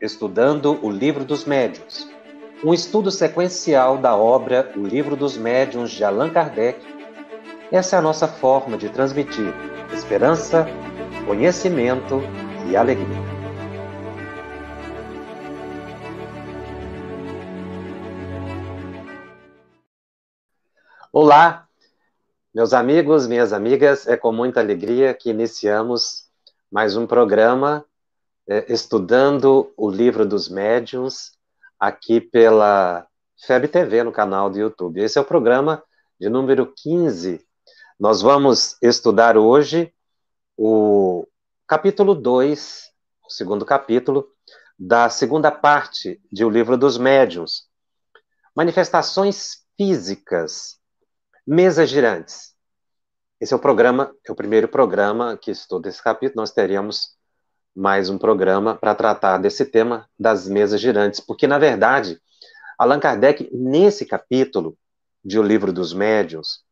estudando o Livro dos Médiuns, um estudo sequencial da obra O Livro dos Médiuns de Allan Kardec. Essa é a nossa forma de transmitir esperança, conhecimento e alegria. Olá, meus amigos, minhas amigas, é com muita alegria que iniciamos mais um programa é, estudando o livro dos médiuns aqui pela FEB TV no canal do YouTube. Esse é o programa de número 15. Nós vamos estudar hoje o capítulo 2, o segundo capítulo da segunda parte de O Livro dos Médiuns. Manifestações físicas, mesas girantes. Esse é o programa, é o primeiro programa que estuda esse capítulo. Nós teríamos mais um programa para tratar desse tema das mesas girantes, porque, na verdade, Allan Kardec, nesse capítulo de O Livro dos Médiuns,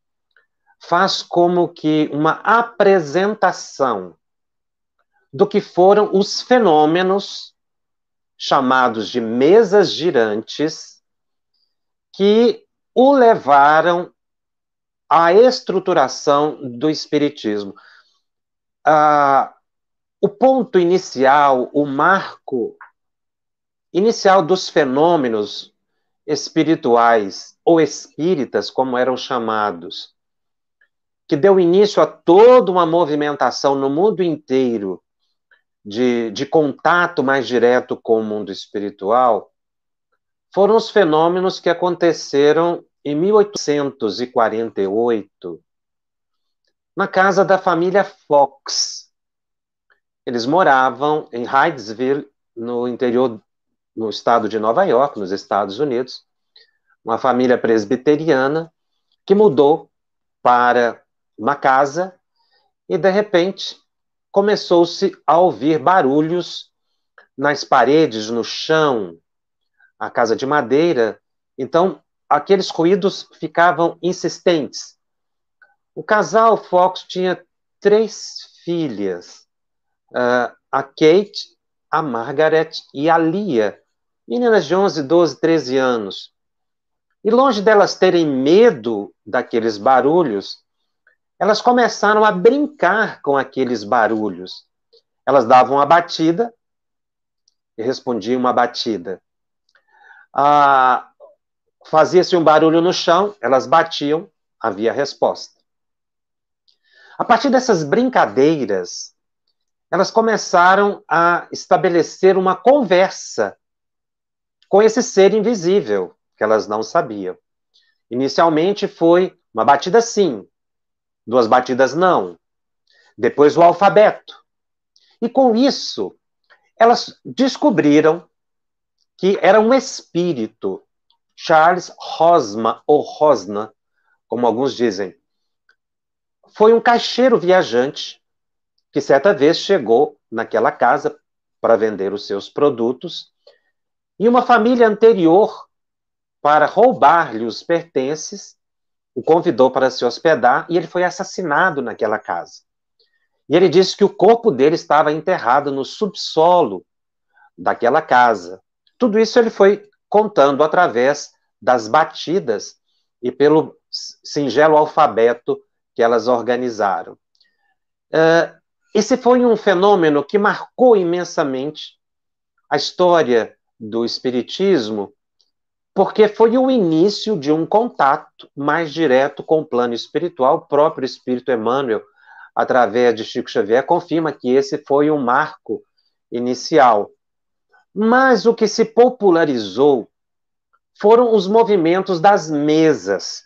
faz como que uma apresentação do que foram os fenômenos chamados de mesas girantes que o levaram à estruturação do espiritismo. Ah, o ponto inicial, o marco inicial dos fenômenos espirituais ou espíritas, como eram chamados, que deu início a toda uma movimentação no mundo inteiro de, de contato mais direto com o mundo espiritual, foram os fenômenos que aconteceram em 1848, na casa da família Fox, eles moravam em Hydesville, no interior, no estado de Nova York, nos Estados Unidos, uma família presbiteriana que mudou para uma casa e, de repente, começou-se a ouvir barulhos nas paredes, no chão, a casa de madeira. Então, aqueles ruídos ficavam insistentes. O casal Fox tinha três filhas uh, a Kate, a Margaret e a Lia, meninas de 11, 12, 13 anos. E longe delas terem medo daqueles barulhos, elas começaram a brincar com aqueles barulhos. Elas davam uma batida e respondiam uma batida. Ah, Fazia-se um barulho no chão, elas batiam, havia resposta. A partir dessas brincadeiras, elas começaram a estabelecer uma conversa com esse ser invisível, que elas não sabiam. Inicialmente foi uma batida sim, duas batidas não, depois o alfabeto. E com isso, elas descobriram que era um espírito, Charles Rosma, ou Rosna, como alguns dizem. Foi um caixeiro viajante que certa vez chegou naquela casa para vender os seus produtos e uma família anterior, para roubar-lhe os pertences, o convidou para se hospedar e ele foi assassinado naquela casa. E ele disse que o corpo dele estava enterrado no subsolo daquela casa. Tudo isso ele foi contando através das batidas e pelo singelo alfabeto que elas organizaram. Esse foi um fenômeno que marcou imensamente a história do Espiritismo, porque foi o início de um contato mais direto com o plano espiritual. O próprio Espírito Emmanuel, através de Chico Xavier, confirma que esse foi um marco inicial. Mas o que se popularizou foram os movimentos das mesas.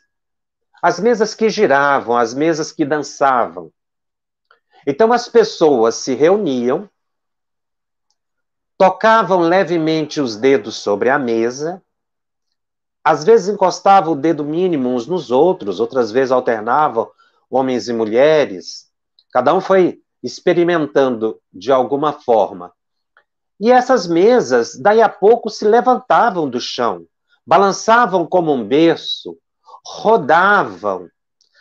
As mesas que giravam, as mesas que dançavam. Então as pessoas se reuniam, tocavam levemente os dedos sobre a mesa, às vezes encostavam o dedo mínimo uns nos outros, outras vezes alternavam homens e mulheres. Cada um foi experimentando de alguma forma. E essas mesas, daí a pouco, se levantavam do chão, balançavam como um berço, rodavam,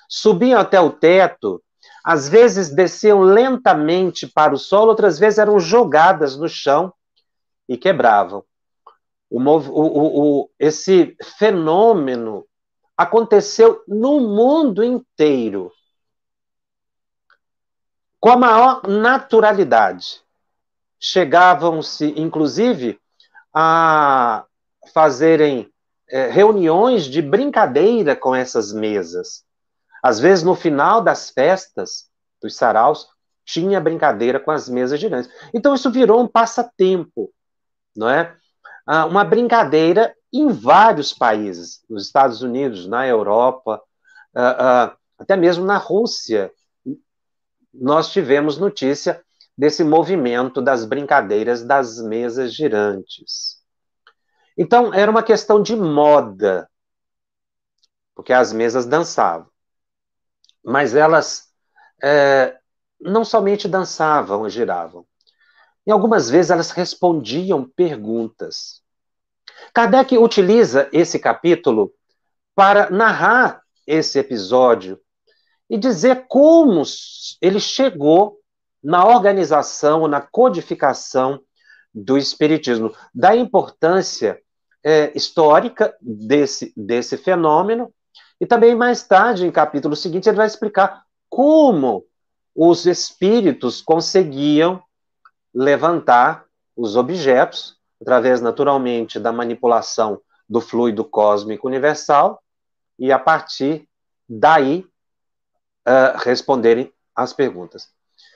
subiam até o teto às vezes desciam lentamente para o solo, outras vezes eram jogadas no chão e quebravam. O, o, o, esse fenômeno aconteceu no mundo inteiro com a maior naturalidade. Chegavam-se, inclusive, a fazerem eh, reuniões de brincadeira com essas mesas. Às vezes, no final das festas, dos saraus, tinha brincadeira com as mesas girantes. Então, isso virou um passatempo, não é? Ah, uma brincadeira em vários países, nos Estados Unidos, na Europa, ah, ah, até mesmo na Rússia. Nós tivemos notícia desse movimento das brincadeiras das mesas girantes. Então, era uma questão de moda, porque as mesas dançavam mas elas é, não somente dançavam e giravam. e algumas vezes elas respondiam perguntas. Kardec utiliza esse capítulo para narrar esse episódio e dizer como ele chegou na organização, na codificação do Espiritismo, da importância é, histórica desse, desse fenômeno e também mais tarde, em capítulo seguinte, ele vai explicar como os espíritos conseguiam levantar os objetos através naturalmente da manipulação do fluido cósmico universal e a partir daí uh, responderem às perguntas.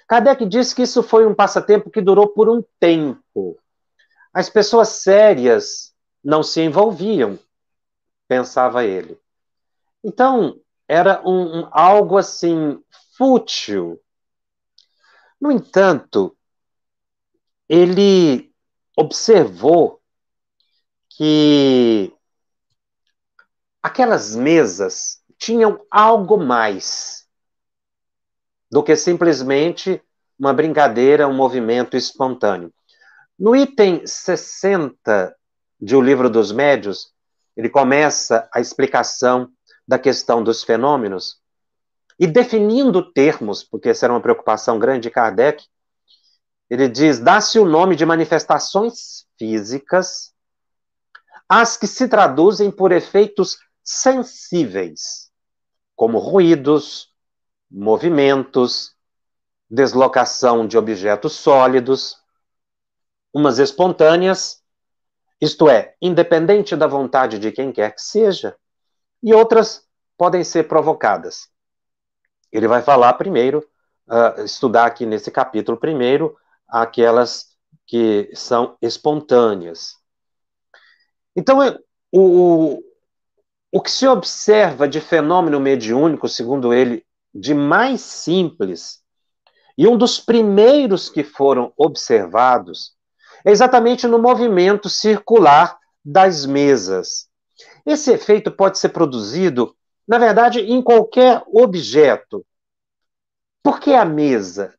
Kardec diz que isso foi um passatempo que durou por um tempo. As pessoas sérias não se envolviam, pensava ele. Então, era um, um, algo assim fútil. No entanto, ele observou que aquelas mesas tinham algo mais do que simplesmente uma brincadeira, um movimento espontâneo. No item 60 de O Livro dos Médios, ele começa a explicação da questão dos fenômenos e definindo termos, porque essa era uma preocupação grande de Kardec, ele diz: dá-se o nome de manifestações físicas às que se traduzem por efeitos sensíveis, como ruídos, movimentos, deslocação de objetos sólidos, umas espontâneas, isto é, independente da vontade de quem quer que seja, e outras podem ser provocadas. Ele vai falar primeiro, uh, estudar aqui nesse capítulo primeiro, aquelas que são espontâneas. Então, o, o que se observa de fenômeno mediúnico, segundo ele, de mais simples, e um dos primeiros que foram observados, é exatamente no movimento circular das mesas. Esse efeito pode ser produzido, na verdade, em qualquer objeto. Por que a mesa?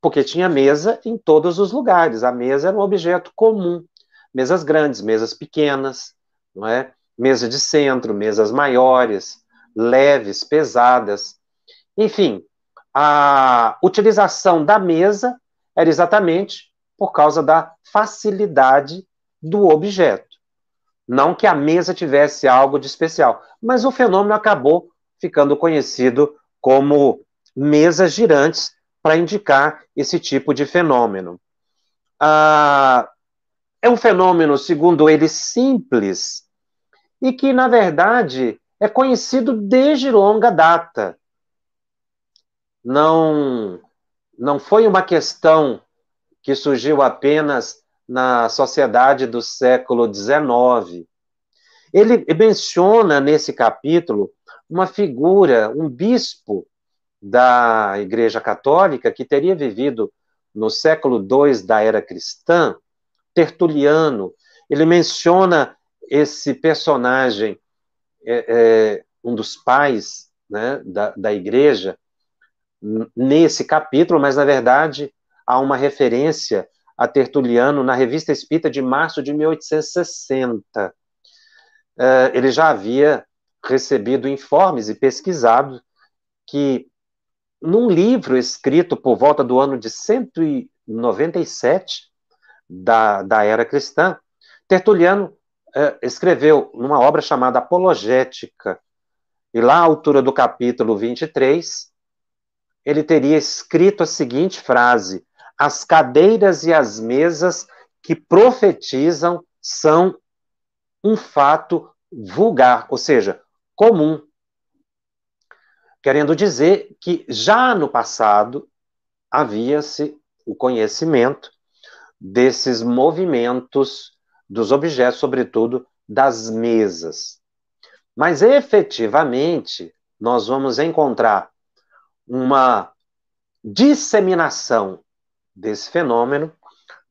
Porque tinha mesa em todos os lugares. A mesa era um objeto comum. Mesas grandes, mesas pequenas, não é? mesa de centro, mesas maiores, leves, pesadas. Enfim, a utilização da mesa era exatamente por causa da facilidade do objeto. Não que a mesa tivesse algo de especial, mas o fenômeno acabou ficando conhecido como mesas girantes para indicar esse tipo de fenômeno. Ah, é um fenômeno, segundo ele, simples e que, na verdade, é conhecido desde longa data. Não, não foi uma questão que surgiu apenas na sociedade do século XIX. Ele menciona nesse capítulo uma figura, um bispo da Igreja Católica que teria vivido no século II da era cristã, Tertuliano. Ele menciona esse personagem, é, é, um dos pais né, da, da Igreja, nesse capítulo, mas na verdade há uma referência a Tertuliano na Revista Espírita de março de 1860. É, ele já havia recebido informes e pesquisado que, num livro escrito por volta do ano de 197 da, da era cristã, Tertuliano é, escreveu numa obra chamada Apologética, e lá à altura do capítulo 23, ele teria escrito a seguinte frase: as cadeiras e as mesas que profetizam são um fato vulgar, ou seja, comum. Querendo dizer que já no passado havia-se o conhecimento desses movimentos dos objetos, sobretudo das mesas. Mas efetivamente, nós vamos encontrar uma disseminação desse fenômeno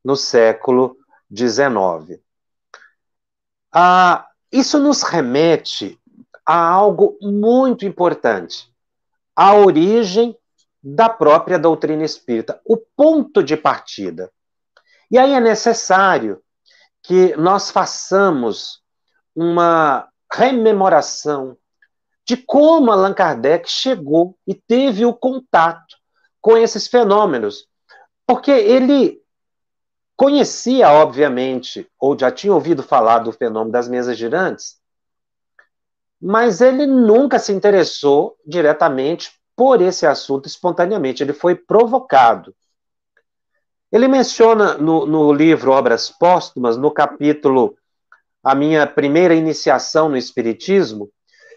no século XIX. Ah, isso nos remete a algo muito importante, a origem da própria doutrina espírita, o ponto de partida. E aí é necessário que nós façamos uma rememoração de como Allan Kardec chegou e teve o contato com esses fenômenos porque ele conhecia, obviamente, ou já tinha ouvido falar do fenômeno das mesas girantes, mas ele nunca se interessou diretamente por esse assunto espontaneamente, ele foi provocado. Ele menciona no, no livro Obras Póstumas, no capítulo A Minha Primeira Iniciação no Espiritismo,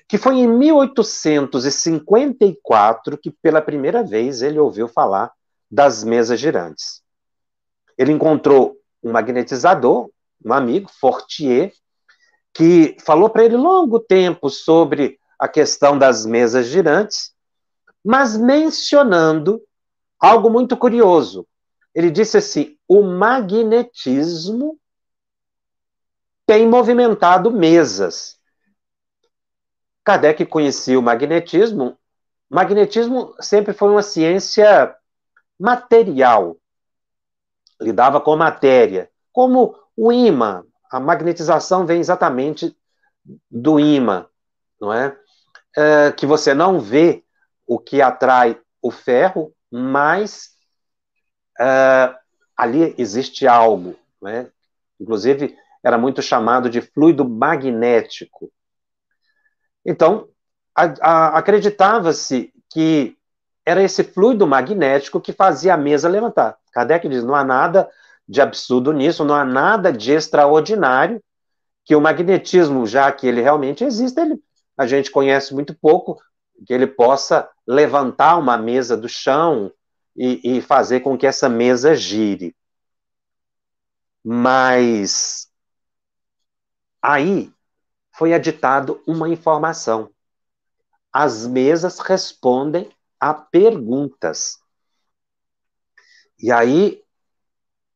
que foi em 1854 que pela primeira vez ele ouviu falar das mesas girantes. Ele encontrou um magnetizador, um amigo, Fortier, que falou para ele longo tempo sobre a questão das mesas girantes, mas mencionando algo muito curioso. Ele disse assim: o magnetismo tem movimentado mesas. Kardec conhecia o magnetismo. magnetismo sempre foi uma ciência material, lidava com matéria, como o imã, a magnetização vem exatamente do imã, não é? é? que você não vê o que atrai o ferro, mas é, ali existe algo, né Inclusive, era muito chamado de fluido magnético. Então, acreditava-se que era esse fluido magnético que fazia a mesa levantar. Kardec diz: não há nada de absurdo nisso, não há nada de extraordinário que o magnetismo, já que ele realmente existe, ele, a gente conhece muito pouco, que ele possa levantar uma mesa do chão e, e fazer com que essa mesa gire. Mas aí foi aditado uma informação. As mesas respondem a perguntas. E aí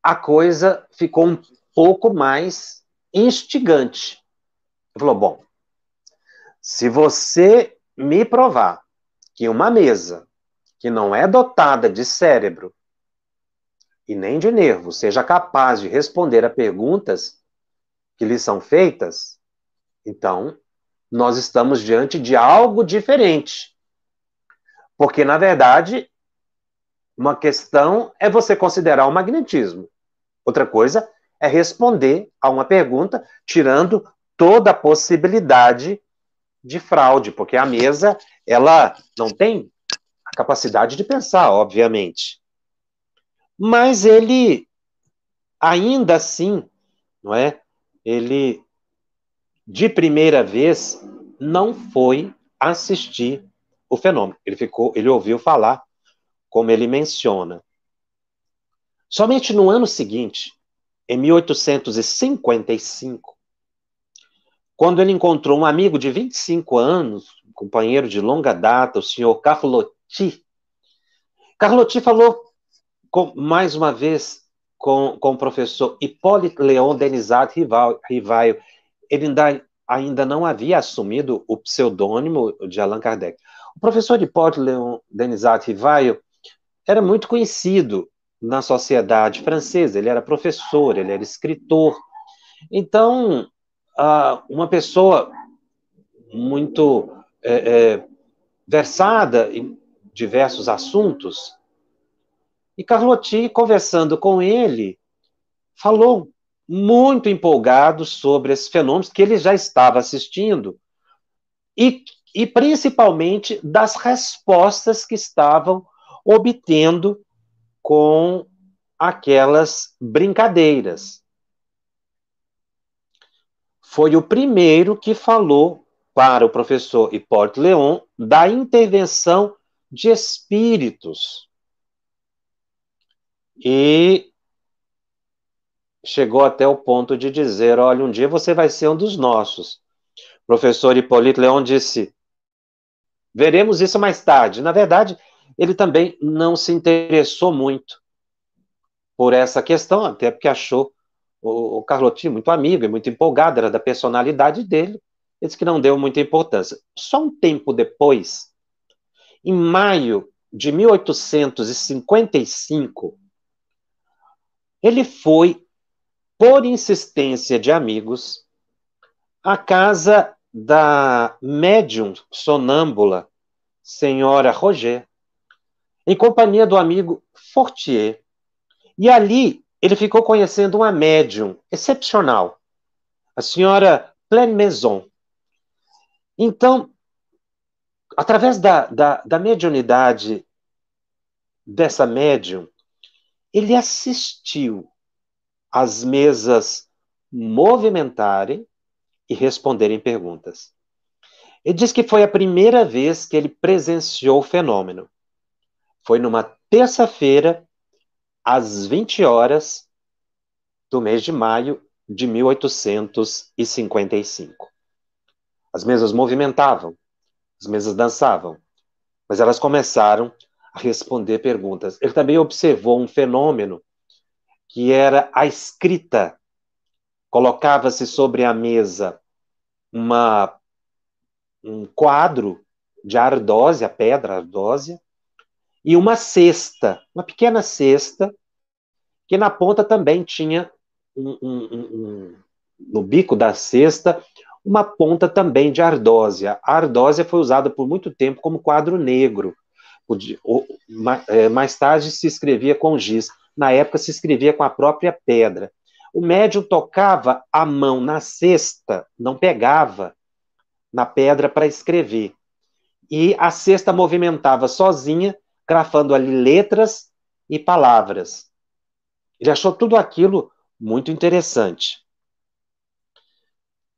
a coisa ficou um pouco mais instigante. Ele falou: bom, se você me provar que uma mesa que não é dotada de cérebro e nem de nervo seja capaz de responder a perguntas que lhe são feitas, então nós estamos diante de algo diferente. Porque, na verdade, uma questão é você considerar o magnetismo. Outra coisa é responder a uma pergunta tirando toda a possibilidade de fraude, porque a mesa ela não tem a capacidade de pensar, obviamente. Mas ele ainda assim, não é? Ele de primeira vez não foi assistir o fenômeno. Ele ficou, ele ouviu falar, como ele menciona. Somente no ano seguinte, em 1855, quando ele encontrou um amigo de 25 anos, um companheiro de longa data, o senhor Carlotti. Carlotti falou com, mais uma vez com, com o professor Hipólito Leon Denizado Rivaio. Ele ainda, ainda não havia assumido o pseudônimo de Allan Kardec professor de Portland, Denisat Rivaio, era muito conhecido na sociedade francesa. Ele era professor, ele era escritor. Então, uma pessoa muito é, é, versada em diversos assuntos. E Carlotti, conversando com ele, falou muito empolgado sobre esses fenômenos que ele já estava assistindo e e principalmente das respostas que estavam obtendo com aquelas brincadeiras. Foi o primeiro que falou para o professor Hipólito Leon da intervenção de espíritos. E chegou até o ponto de dizer: olha, um dia você vai ser um dos nossos. O professor Hipólito Leon disse: Veremos isso mais tarde. Na verdade, ele também não se interessou muito por essa questão, até porque achou o, Carlotinho muito amigo e muito empolgado, era da personalidade dele. Ele disse que não deu muita importância. Só um tempo depois, em maio de 1855, ele foi, por insistência de amigos, à casa da médium sonâmbula, senhora Roger, em companhia do amigo Fortier. E ali ele ficou conhecendo uma médium excepcional, a senhora Pleine Maison. Então, através da, da, da mediunidade dessa médium, ele assistiu às mesas movimentarem e responderem perguntas. Ele diz que foi a primeira vez que ele presenciou o fenômeno. Foi numa terça-feira, às 20 horas do mês de maio de 1855. As mesas movimentavam, as mesas dançavam, mas elas começaram a responder perguntas. Ele também observou um fenômeno que era a escrita. Colocava-se sobre a mesa uma, um quadro de ardósia, pedra ardósia, e uma cesta, uma pequena cesta, que na ponta também tinha, um, um, no bico da cesta, uma ponta também de ardósia. A ardósia foi usada por muito tempo como quadro negro. Eh, mais tarde se escrevia com giz. Na época se escrevia com a própria pedra. O médium tocava a mão na cesta, não pegava na pedra para escrever. E a cesta movimentava sozinha, grafando ali letras e palavras. Ele achou tudo aquilo muito interessante.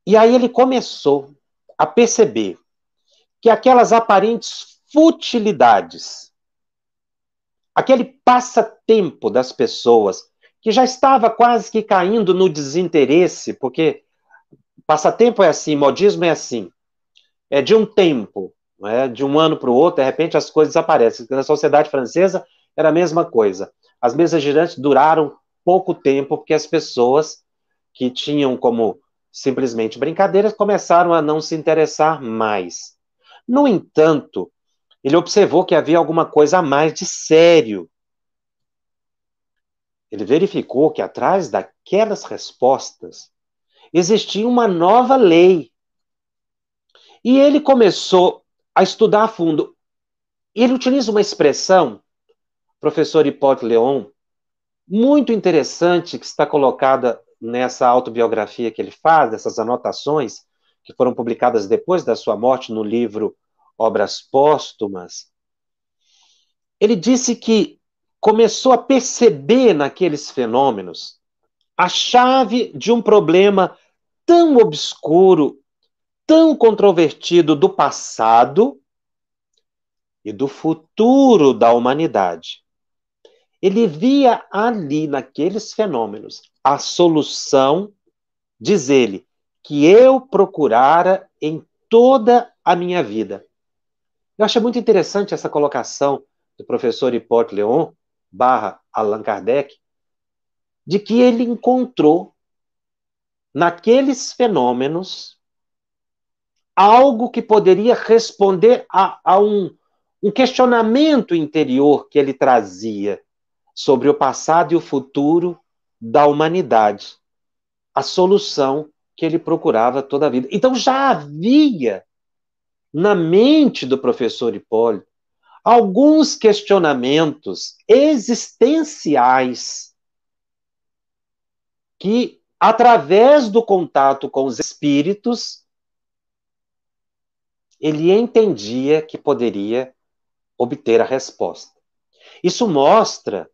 E aí ele começou a perceber que aquelas aparentes futilidades, aquele passatempo das pessoas que já estava quase que caindo no desinteresse, porque passatempo é assim, modismo é assim, é de um tempo, é? de um ano para o outro, de repente as coisas aparecem. Na sociedade francesa era a mesma coisa. As mesas girantes duraram pouco tempo, porque as pessoas que tinham como simplesmente brincadeiras começaram a não se interessar mais. No entanto, ele observou que havia alguma coisa a mais de sério ele verificou que atrás daquelas respostas existia uma nova lei. E ele começou a estudar a fundo. Ele utiliza uma expressão, professor Hipólito Leon, muito interessante que está colocada nessa autobiografia que ele faz, dessas anotações que foram publicadas depois da sua morte no livro Obras Póstumas. Ele disse que começou a perceber naqueles fenômenos a chave de um problema tão obscuro, tão controvertido do passado e do futuro da humanidade. Ele via ali, naqueles fenômenos, a solução, diz ele, que eu procurara em toda a minha vida. Eu acho muito interessante essa colocação do professor Hipólito Leon, barra Allan Kardec, de que ele encontrou naqueles fenômenos algo que poderia responder a, a um, um questionamento interior que ele trazia sobre o passado e o futuro da humanidade, a solução que ele procurava toda a vida. Então já havia na mente do professor Hipólito alguns questionamentos existenciais que, através do contato com os espíritos, ele entendia que poderia obter a resposta. Isso mostra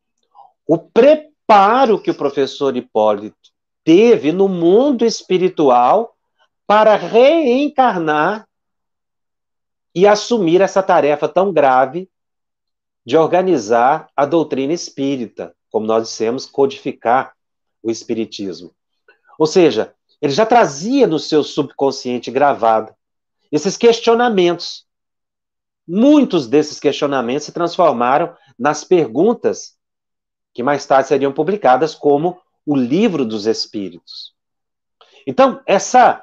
o preparo que o professor Hipólito teve no mundo espiritual para reencarnar e assumir essa tarefa tão grave de organizar a doutrina espírita, como nós dissemos, codificar o espiritismo. Ou seja, ele já trazia no seu subconsciente gravado esses questionamentos. Muitos desses questionamentos se transformaram nas perguntas que mais tarde seriam publicadas como o Livro dos Espíritos. Então, essa,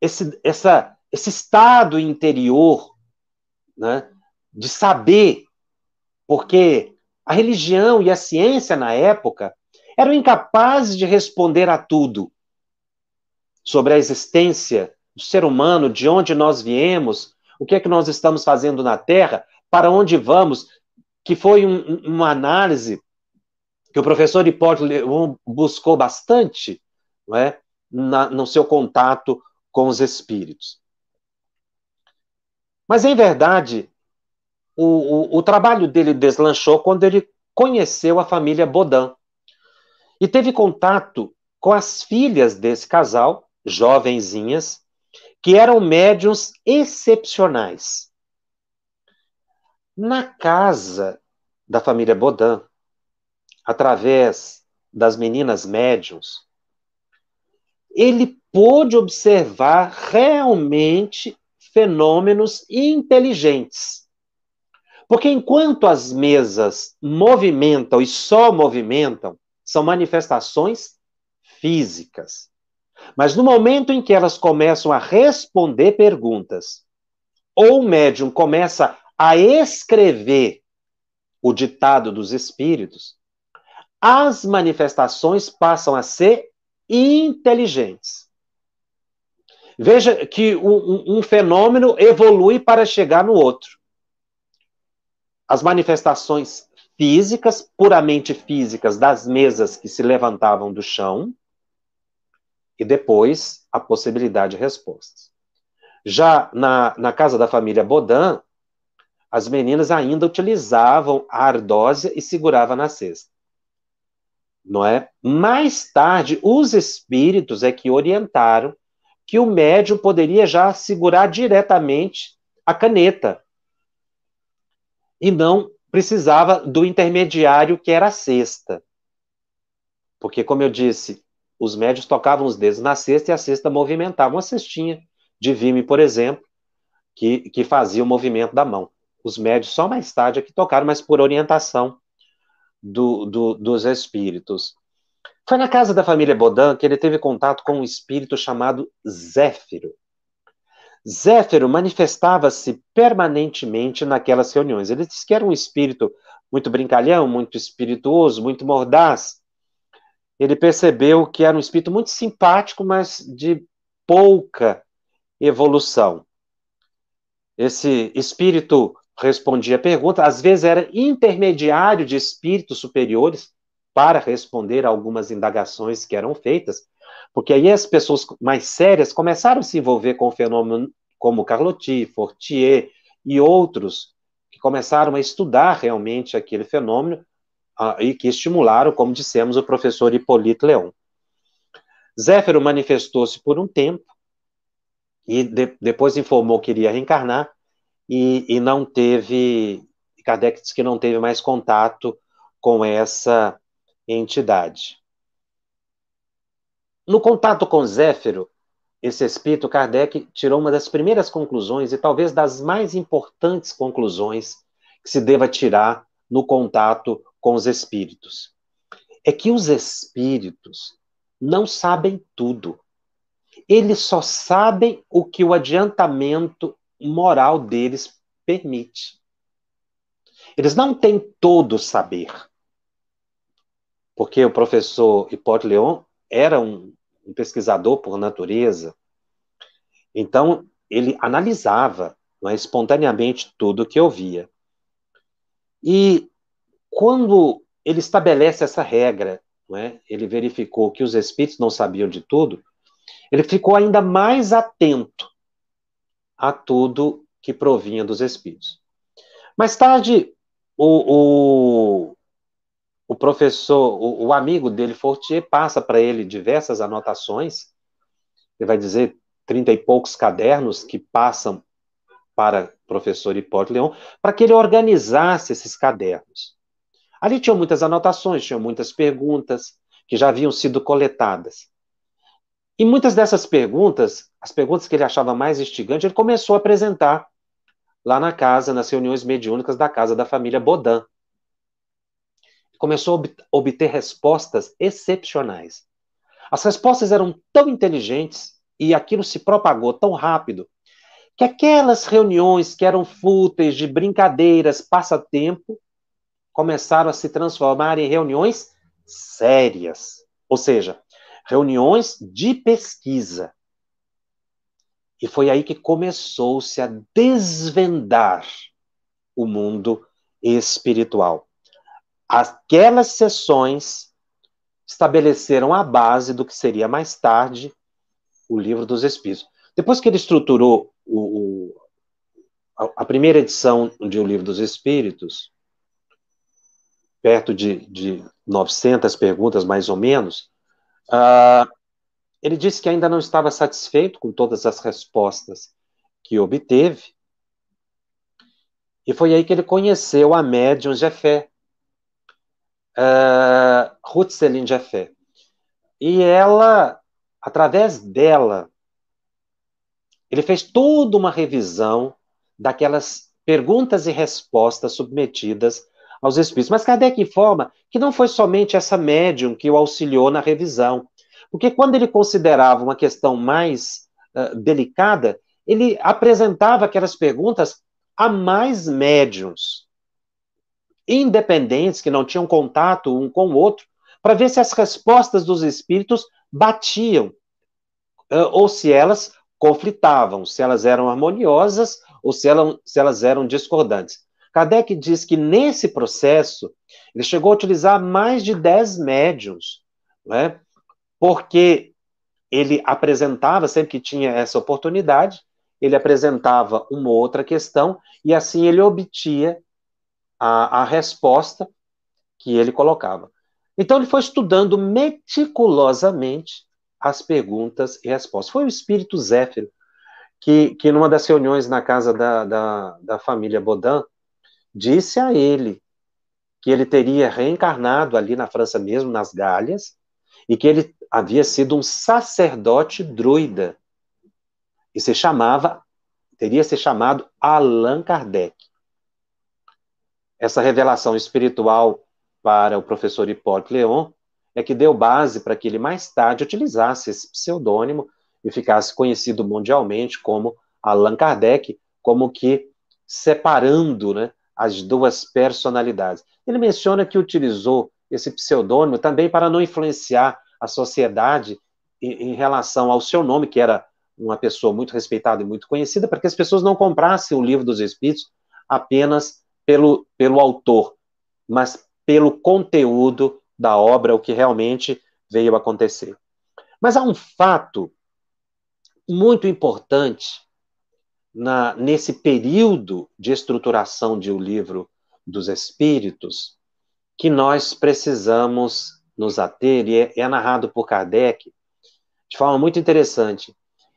esse, essa esse estado interior né, de saber, porque a religião e a ciência na época eram incapazes de responder a tudo sobre a existência do ser humano, de onde nós viemos, o que é que nós estamos fazendo na Terra, para onde vamos, que foi um, uma análise que o professor Hipólito Leon buscou bastante não é? Na, no seu contato com os espíritos. Mas, em verdade, o, o, o trabalho dele deslanchou quando ele conheceu a família Bodin e teve contato com as filhas desse casal, jovenzinhas, que eram médiums excepcionais. Na casa da família Bodin, através das meninas médiums, ele pôde observar realmente fenômenos inteligentes. Porque enquanto as mesas movimentam e só movimentam, são manifestações físicas. Mas no momento em que elas começam a responder perguntas, ou o médium começa a escrever o ditado dos espíritos, as manifestações passam a ser inteligentes. Veja que um, um fenômeno evolui para chegar no outro. As manifestações físicas, puramente físicas, das mesas que se levantavam do chão, e depois a possibilidade de respostas. Já na, na casa da família Bodan, as meninas ainda utilizavam a ardósia e segurava na cesta. Não é? Mais tarde, os espíritos é que orientaram que o médium poderia já segurar diretamente a caneta e não precisava do intermediário que era a cesta. Porque, como eu disse, os médios tocavam os dedos na cesta e a cesta movimentava uma cestinha de vime, por exemplo, que, que fazia o movimento da mão. Os médios só mais tarde é que tocaram, mas por orientação do, do, dos espíritos. Foi na casa da família Bodan que ele teve contato com um espírito chamado Zéfiro. Zéfiro manifestava-se permanentemente naquelas reuniões. Ele disse que era um espírito muito brincalhão, muito espirituoso, muito mordaz. Ele percebeu que era um espírito muito simpático, mas de pouca evolução. Esse espírito respondia a pergunta, às vezes era intermediário de espíritos superiores, para responder a algumas indagações que eram feitas, porque aí as pessoas mais sérias começaram a se envolver com o fenômeno como Carlotti, Fortier e outros, que começaram a estudar realmente aquele fenômeno ah, e que estimularam, como dissemos, o professor Hipólito Leon. Zéfero manifestou-se por um tempo e de, depois informou que iria reencarnar e, e não teve, Kardec disse que não teve mais contato com essa entidade. No contato com Zéfiro, esse espírito, Kardec tirou uma das primeiras conclusões e talvez das mais importantes conclusões que se deva tirar no contato com os espíritos. É que os espíritos não sabem tudo. Eles só sabem o que o adiantamento moral deles permite. Eles não têm todo o saber porque o professor Hipólito Leon era um, um pesquisador por natureza, então ele analisava é, espontaneamente tudo o que ouvia. E quando ele estabelece essa regra, é, ele verificou que os espíritos não sabiam de tudo, ele ficou ainda mais atento a tudo que provinha dos espíritos. Mais tarde, o, o, o professor, o, o amigo dele, Fortier, passa para ele diversas anotações, ele vai dizer trinta e poucos cadernos que passam para o professor Hipólito Leão, para que ele organizasse esses cadernos. Ali tinham muitas anotações, tinham muitas perguntas que já haviam sido coletadas. E muitas dessas perguntas, as perguntas que ele achava mais instigantes, ele começou a apresentar lá na casa, nas reuniões mediúnicas da casa da família Bodan começou a obter respostas excepcionais. As respostas eram tão inteligentes e aquilo se propagou tão rápido que aquelas reuniões que eram fúteis de brincadeiras, passatempo, começaram a se transformar em reuniões sérias, ou seja, reuniões de pesquisa. E foi aí que começou-se a desvendar o mundo espiritual. Aquelas sessões estabeleceram a base do que seria mais tarde o Livro dos Espíritos. Depois que ele estruturou o, o, a primeira edição de O Livro dos Espíritos, perto de, de 900 perguntas, mais ou menos, uh, ele disse que ainda não estava satisfeito com todas as respostas que obteve, e foi aí que ele conheceu a médium Jefé, uh, Ruth Selim Jaffé. E ela, através dela, ele fez toda uma revisão daquelas perguntas e respostas submetidas aos espíritos. Mas Kardec informa que não foi somente essa médium que o auxiliou na revisão. Porque quando ele considerava uma questão mais uh, delicada, ele apresentava aquelas perguntas a mais médiums independentes, que não tinham contato um com o outro, para ver se as respostas dos espíritos batiam, ou se elas conflitavam, se elas eram harmoniosas ou se elas, se elas eram discordantes. Kardec diz que nesse processo ele chegou a utilizar mais de 10 médiums, né? porque ele apresentava, sempre que tinha essa oportunidade, ele apresentava uma outra questão e assim ele obtinha a, a resposta que ele colocava. Então ele foi estudando meticulosamente as perguntas e respostas. Foi o espírito Zéfiro que, que numa das reuniões na casa da, da, da família Bodin, disse a ele que ele teria reencarnado ali na França mesmo, nas Galhas, e que ele havia sido um sacerdote druida, e se chamava, teria se chamado Allan Kardec. Essa revelação espiritual para o professor Hipólito Leon é que deu base para que ele mais tarde utilizasse esse pseudônimo e ficasse conhecido mundialmente como Allan Kardec, como que separando né, as duas personalidades. Ele menciona que utilizou esse pseudônimo também para não influenciar a sociedade em, em relação ao seu nome, que era uma pessoa muito respeitada e muito conhecida, para que as pessoas não comprassem o livro dos Espíritos apenas pelo, pelo autor, mas pelo conteúdo da obra, o que realmente veio acontecer. Mas há um fato muito importante na, nesse período de estruturação de O Livro dos Espíritos que nós precisamos nos ater, e é, é narrado por Kardec de forma muito interessante.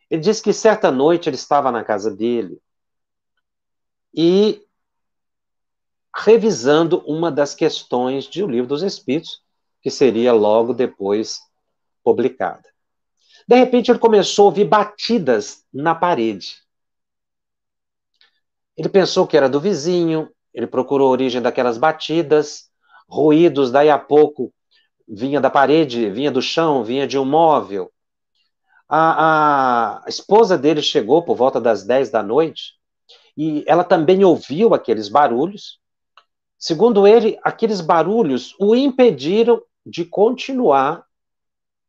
Ele diz que certa noite ele estava na casa dele e revisando uma das questões de O Livro dos Espíritos, que seria logo depois publicada. De repente, ele começou a ouvir batidas na parede. Ele pensou que era do vizinho, ele procurou a origem daquelas batidas, ruídos daí a pouco vinha da parede, vinha do chão, vinha de um móvel. A, a esposa dele chegou por volta das 10 da noite e ela também ouviu aqueles barulhos Segundo ele, aqueles barulhos o impediram de continuar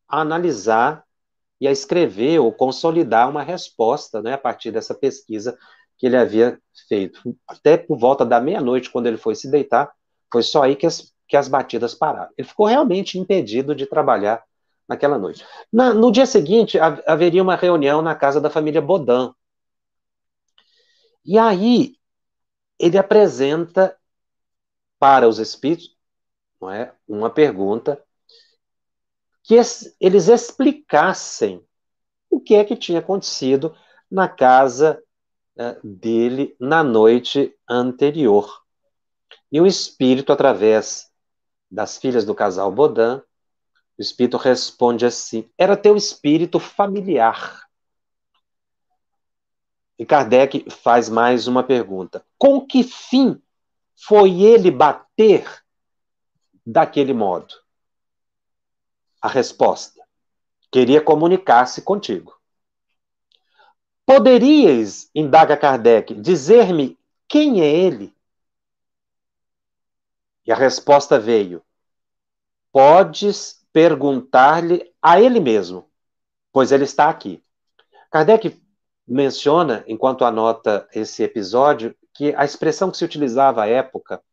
a analisar e a escrever ou consolidar uma resposta né, a partir dessa pesquisa que ele havia feito. Até por volta da meia-noite, quando ele foi se deitar, foi só aí que as, que as batidas pararam. Ele ficou realmente impedido de trabalhar naquela noite. Na, no dia seguinte, haveria uma reunião na casa da família Bodan. E aí, ele apresenta para os espíritos, não é, uma pergunta que eles explicassem o que é que tinha acontecido na casa eh, dele na noite anterior. E o espírito, através das filhas do casal Bodan, o espírito responde assim: era teu espírito familiar. E Kardec faz mais uma pergunta: com que fim foi ele bater daquele modo? A resposta: queria comunicar-se contigo. Poderias, indaga Kardec, dizer-me quem é ele? E a resposta veio: podes perguntar-lhe a ele mesmo, pois ele está aqui. Kardec menciona, enquanto anota esse episódio, que a expressão que se utilizava à época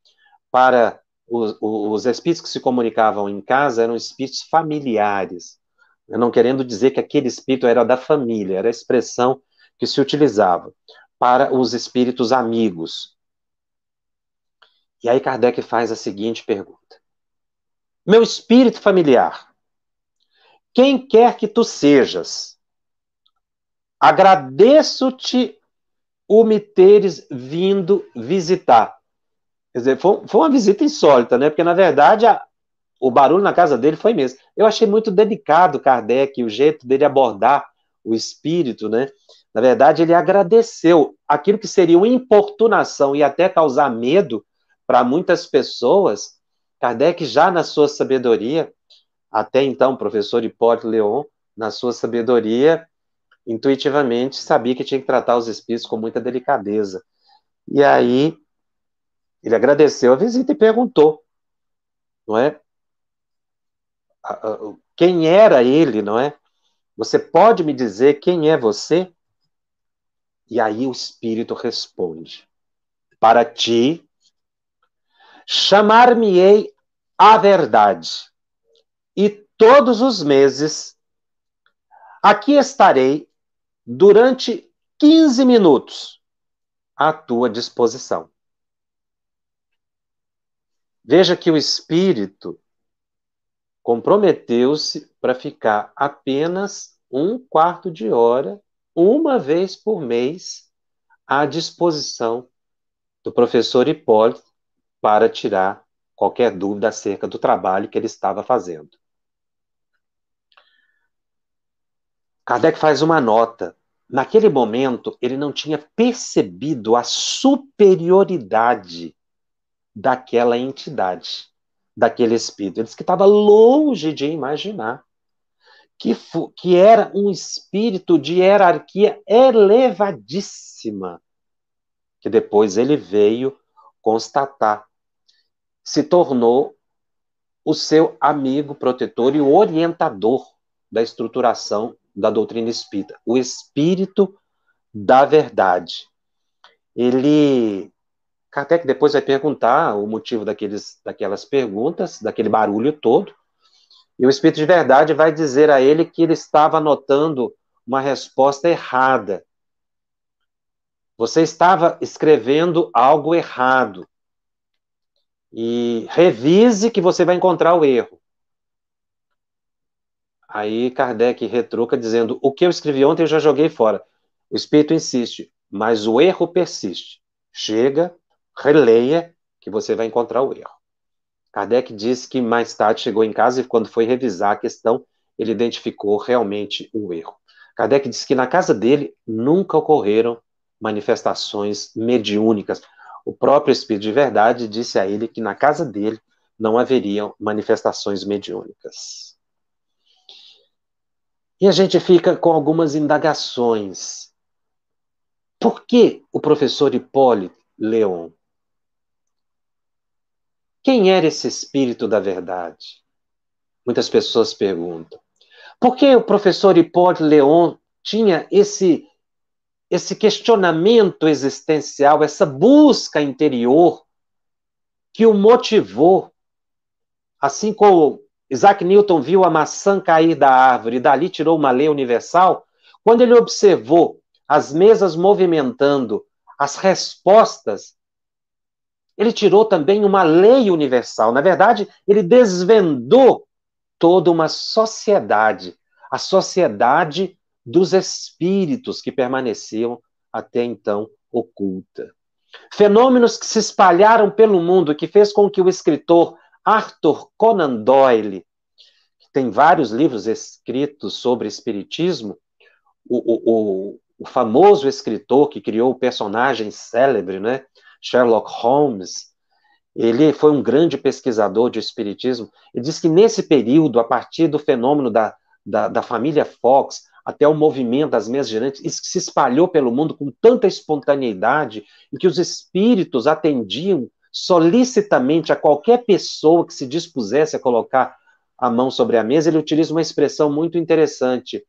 para os, os espíritos que se comunicavam em casa eram espíritos familiares, não querendo dizer que aquele espírito era da família, era a expressão que se utilizava para os espíritos amigos. E aí Kardec faz a seguinte pergunta: Meu espírito familiar, quem quer que tu sejas, agradeço-te o me teres vindo visitar. Quer dizer, foi, foi uma visita insólita, né? Porque, na verdade, a, o barulho na casa dele foi mesmo. Eu achei muito delicado Kardec, o jeito dele abordar o espírito, né? Na verdade, ele agradeceu aquilo que seria uma importunação e até causar medo para muitas pessoas. Kardec, já na sua sabedoria, até então, professor Hipólito Leon, na sua sabedoria, intuitivamente sabia que tinha que tratar os espíritos com muita delicadeza. E aí ele agradeceu a visita e perguntou, não é? Quem era ele, não é? Você pode me dizer quem é você? E aí o espírito responde: Para ti chamar-me-ei a verdade. E todos os meses aqui estarei durante 15 minutos à tua disposição. Veja que o espírito comprometeu-se para ficar apenas um quarto de hora, uma vez por mês, à disposição do professor Hipólito para tirar qualquer dúvida acerca do trabalho que ele estava fazendo. Kardec faz uma nota Naquele momento, ele não tinha percebido a superioridade daquela entidade, daquele espírito. Ele disse que estava longe de imaginar que, que era um espírito de hierarquia elevadíssima, que depois ele veio constatar. Se tornou o seu amigo protetor e orientador da estruturação da doutrina espírita, o espírito da verdade. Ele Kardec depois vai perguntar o motivo daqueles, daquelas perguntas, daquele barulho todo, e o espírito de verdade vai dizer a ele que ele estava anotando uma resposta errada. Você estava escrevendo algo errado. E revise que você vai encontrar o erro. Aí Kardec retruca dizendo: O que eu escrevi ontem eu já joguei fora. O espírito insiste, mas o erro persiste. Chega, releia, que você vai encontrar o erro. Kardec disse que mais tarde chegou em casa e, quando foi revisar a questão, ele identificou realmente o erro. Kardec disse que na casa dele nunca ocorreram manifestações mediúnicas. O próprio Espírito de Verdade disse a ele que na casa dele não haveriam manifestações mediúnicas. E a gente fica com algumas indagações. Por que o professor Hipólito Leon? Quem era esse espírito da verdade? Muitas pessoas perguntam. Por que o professor Hipólito Leon tinha esse esse questionamento existencial, essa busca interior que o motivou, assim como Isaac Newton viu a maçã cair da árvore e dali tirou uma lei universal. Quando ele observou as mesas movimentando, as respostas, ele tirou também uma lei universal. Na verdade, ele desvendou toda uma sociedade, a sociedade dos espíritos que permaneciam até então oculta. Fenômenos que se espalharam pelo mundo, que fez com que o escritor Arthur Conan Doyle, que tem vários livros escritos sobre espiritismo, o, o, o famoso escritor que criou o personagem célebre, né, Sherlock Holmes, ele foi um grande pesquisador de espiritismo e diz que nesse período, a partir do fenômeno da, da, da família Fox, até o movimento das mesas girantes, isso que se espalhou pelo mundo com tanta espontaneidade, em que os espíritos atendiam solicitamente a qualquer pessoa que se dispusesse a colocar a mão sobre a mesa, ele utiliza uma expressão muito interessante.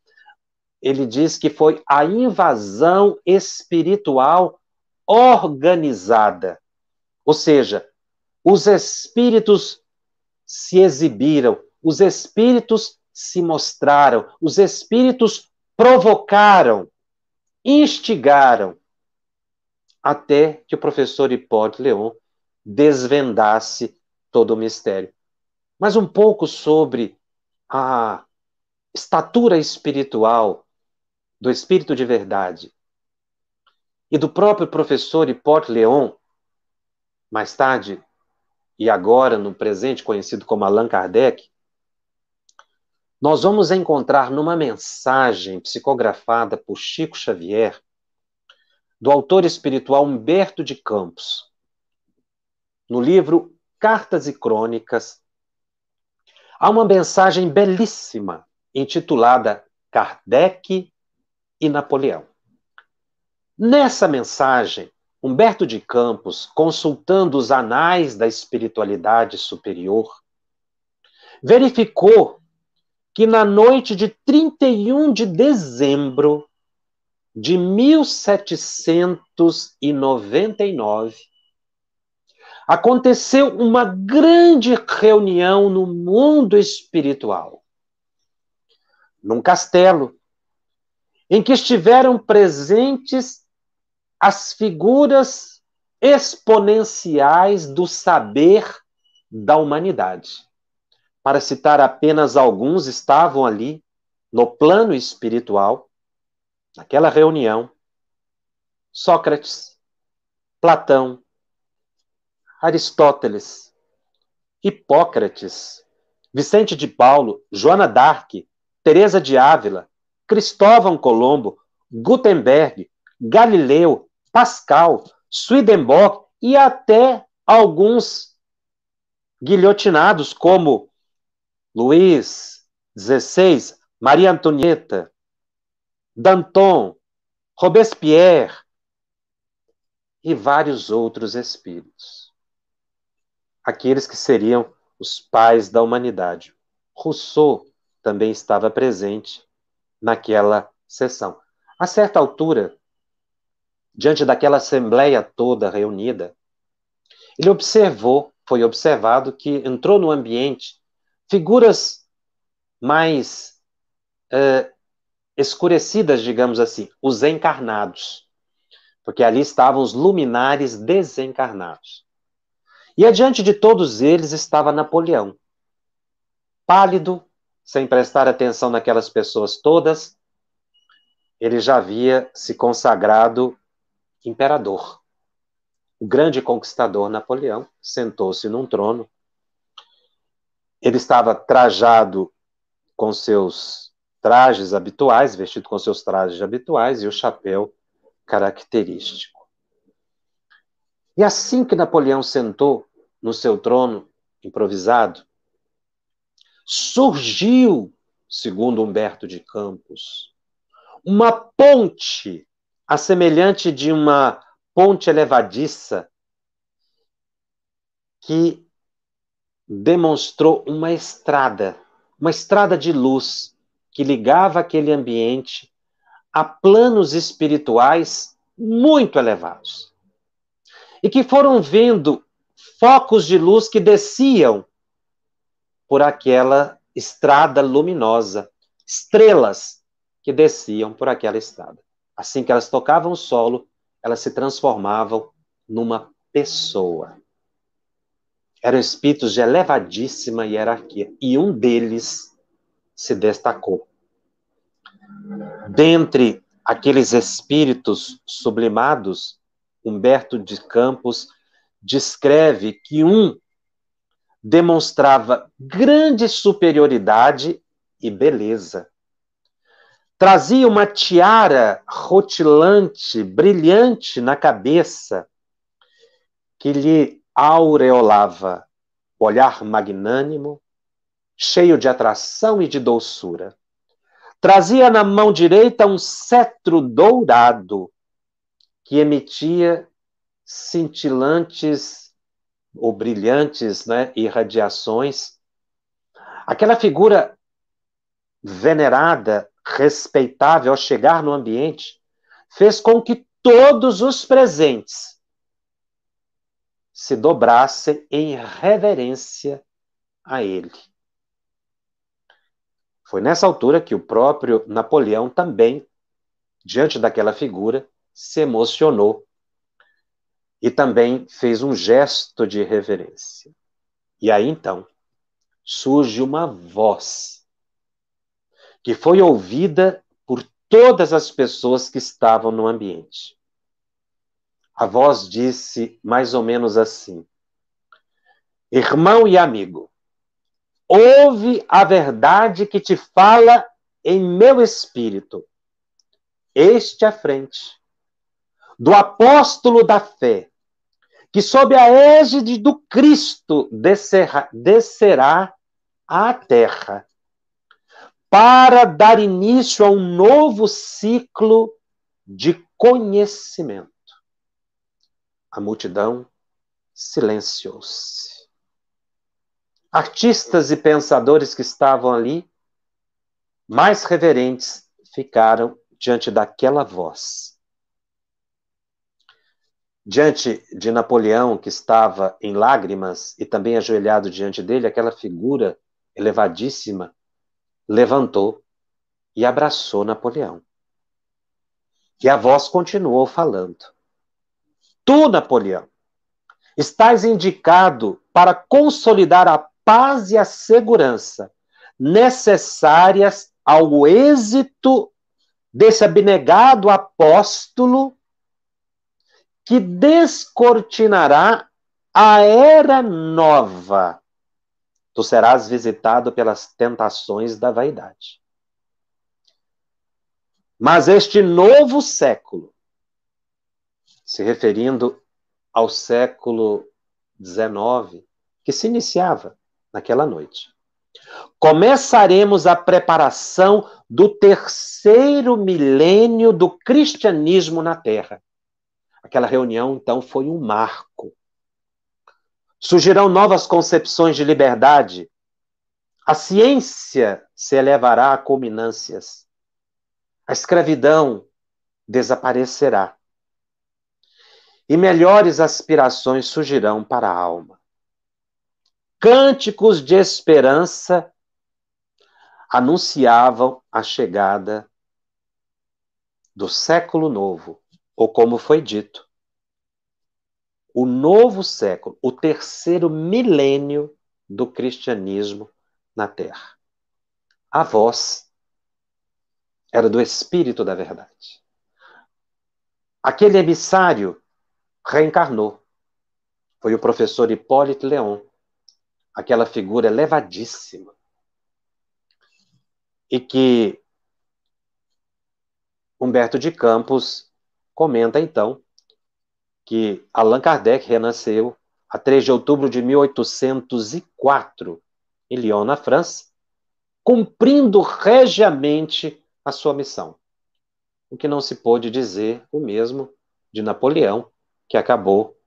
Ele diz que foi a invasão espiritual organizada. Ou seja, os espíritos se exibiram, os espíritos se mostraram, os espíritos provocaram, instigaram, até que o professor Hipólito Leon desvendasse todo o mistério. Mas um pouco sobre a estatura espiritual do Espírito de Verdade e do próprio professor Hippolyte Leon, mais tarde e agora no presente conhecido como Allan Kardec, nós vamos encontrar numa mensagem psicografada por Chico Xavier, do autor espiritual Humberto de Campos, no livro Cartas e Crônicas, há uma mensagem belíssima intitulada Kardec e Napoleão. Nessa mensagem, Humberto de Campos, consultando os anais da espiritualidade superior, verificou que na noite de 31 de dezembro de 1799, aconteceu uma grande reunião no mundo espiritual, num castelo, em que estiveram presentes as figuras exponenciais do saber da humanidade. Para citar apenas alguns, estavam ali no plano espiritual, naquela reunião, Sócrates, Platão, Aristóteles, Hipócrates, Vicente de Paulo, Joana d'Arc, Teresa de Ávila, Cristóvão Colombo, Gutenberg, Galileu, Pascal, Swedenborg e até alguns guilhotinados como Luís XVI, Maria Antonieta, Danton, Robespierre e vários outros espíritos aqueles que seriam os pais da humanidade. Rousseau também estava presente naquela sessão. A certa altura, diante daquela assembleia toda reunida, ele observou, foi observado que entrou no ambiente figuras mais uh, escurecidas, digamos assim, os encarnados, porque ali estavam os luminares desencarnados. E adiante de todos eles estava Napoleão. Pálido, sem prestar atenção naquelas pessoas todas, ele já havia se consagrado imperador. O grande conquistador Napoleão sentou-se num trono. Ele estava trajado com seus trajes habituais, vestido com seus trajes habituais e o chapéu característico. E assim que Napoleão sentou no seu trono improvisado, surgiu, segundo Humberto de Campos, uma ponte, a semelhante de uma ponte elevadiça, que demonstrou uma estrada, uma estrada de luz que ligava aquele ambiente a planos espirituais muito elevados e que foram vendo focos de luz que desciam por aquela estrada luminosa, estrelas que desciam por aquela estrada. Assim que elas tocavam o solo, elas se transformavam numa pessoa. Eram espíritos de elevadíssima hierarquia e um deles se destacou. Dentre aqueles espíritos sublimados, Humberto de Campos descreve que um demonstrava grande superioridade e beleza. Trazia uma tiara rutilante, brilhante na cabeça, que lhe aureolava o olhar magnânimo, cheio de atração e de doçura. Trazia na mão direita um cetro dourado, que emitia cintilantes ou brilhantes né, irradiações. Aquela figura venerada, respeitável ao chegar no ambiente, fez com que todos os presentes se dobrassem em reverência a ele. Foi nessa altura que o próprio Napoleão também, diante daquela figura, se emocionou e também fez um gesto de reverência. E aí então surge uma voz que foi ouvida por todas as pessoas que estavam no ambiente. A voz disse mais ou menos assim: Irmão e amigo, ouve a verdade que te fala em meu espírito. Este à frente do apóstolo da fé, que sob a égide do Cristo descerra, descerá à terra, para dar início a um novo ciclo de conhecimento. A multidão silenciou-se. Artistas e pensadores que estavam ali, mais reverentes, ficaram diante daquela voz Diante de Napoleão, que estava em lágrimas e também ajoelhado diante dele, aquela figura elevadíssima levantou e abraçou Napoleão. E a voz continuou falando: Tu, Napoleão, estás indicado para consolidar a paz e a segurança necessárias ao êxito desse abnegado apóstolo que descortinará a era nova. Tu serás visitado pelas tentações da vaidade. Mas este novo século, se referindo ao século XIX, que se iniciava naquela noite, começaremos a preparação do terceiro milênio do cristianismo na Terra Aquela reunião, então, foi um marco. Surgirão novas concepções de liberdade. A ciência se elevará a culminâncias. A escravidão desaparecerá. E melhores aspirações surgirão para a alma. Cânticos de esperança anunciavam a chegada do século novo ou como foi dito, o novo século, o terceiro milênio do cristianismo na Terra. A voz era do Espírito da Verdade. Aquele emissário reencarnou. Foi o professor Hipólito Leon, aquela figura elevadíssima, e que Humberto de Campos comenta então que Allan Kardec renasceu a 3 de outubro de 1804 em Lyon, na França, cumprindo regiamente a sua missão. O que não se pôde dizer o mesmo de Napoleão, que acabou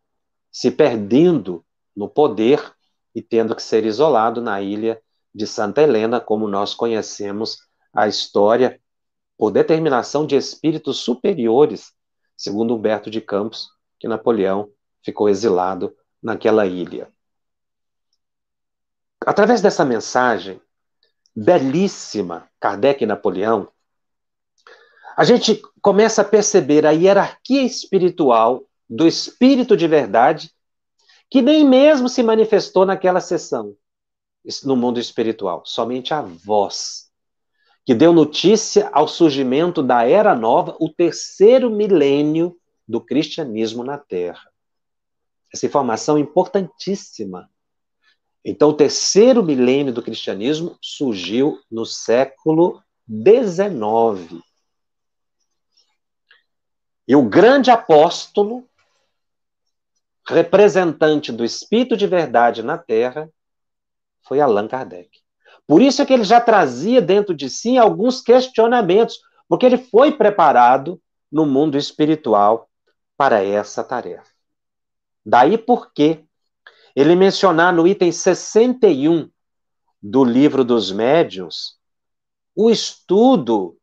se perdendo no poder e tendo que ser isolado na ilha de Santa Helena, como nós conhecemos a história, por determinação de espíritos superiores segundo Humberto de Campos, que Napoleão ficou exilado naquela ilha. Através dessa mensagem belíssima, Kardec e Napoleão, a gente começa a perceber a hierarquia espiritual do espírito de verdade que nem mesmo se manifestou naquela sessão no mundo espiritual, somente a voz que deu notícia ao surgimento da Era Nova, o terceiro milênio do cristianismo na Terra. Essa informação é importantíssima. Então, o terceiro milênio do cristianismo surgiu no século XIX. E o grande apóstolo, representante do Espírito de Verdade na Terra, foi Allan Kardec. Por isso é que ele já trazia dentro de si alguns questionamentos, porque ele foi preparado no mundo espiritual para essa tarefa. Daí porque ele mencionar no item 61 do livro dos médiuns o estudo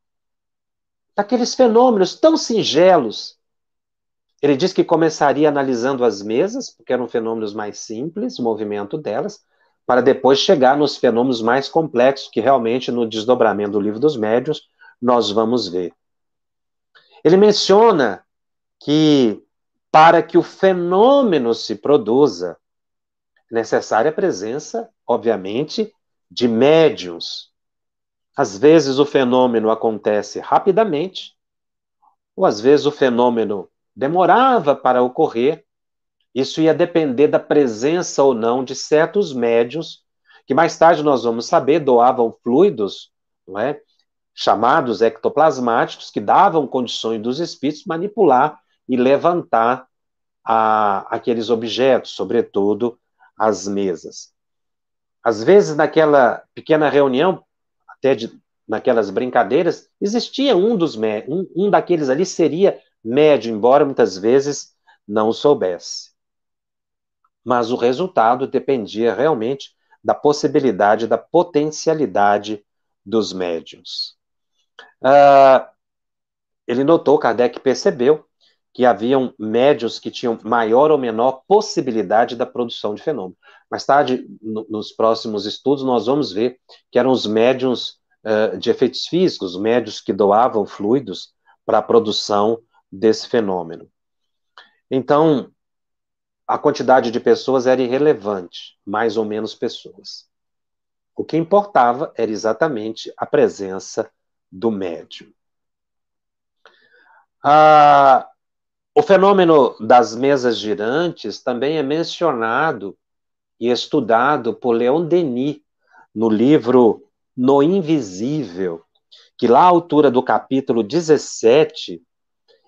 daqueles fenômenos tão singelos. Ele diz que começaria analisando as mesas, porque eram fenômenos mais simples, o movimento delas, para depois chegar nos fenômenos mais complexos que realmente no desdobramento do livro dos médiuns nós vamos ver. Ele menciona que para que o fenômeno se produza, é necessária a presença, obviamente, de médiuns. Às vezes o fenômeno acontece rapidamente, ou às vezes o fenômeno demorava para ocorrer, isso ia depender da presença ou não de certos médios, que mais tarde nós vamos saber doavam fluidos, não é? chamados ectoplasmáticos, que davam condições dos espíritos manipular e levantar a, aqueles objetos, sobretudo as mesas. Às vezes, naquela pequena reunião, até de, naquelas brincadeiras, existia um dos um, um daqueles ali seria médio, embora muitas vezes não soubesse mas o resultado dependia realmente da possibilidade, da potencialidade dos médios. Uh, ah, ele notou, Kardec percebeu, que haviam médios que tinham maior ou menor possibilidade da produção de fenômeno. Mais tarde, no, nos próximos estudos, nós vamos ver que eram os médios uh, ah, de efeitos físicos, médios que doavam fluidos para a produção desse fenômeno. Então, a quantidade de pessoas era irrelevante, mais ou menos pessoas. O que importava era exatamente a presença do médium. Ah, o fenômeno das mesas girantes também é mencionado e estudado por Leon Denis no livro No Invisível, que lá à altura do capítulo 17,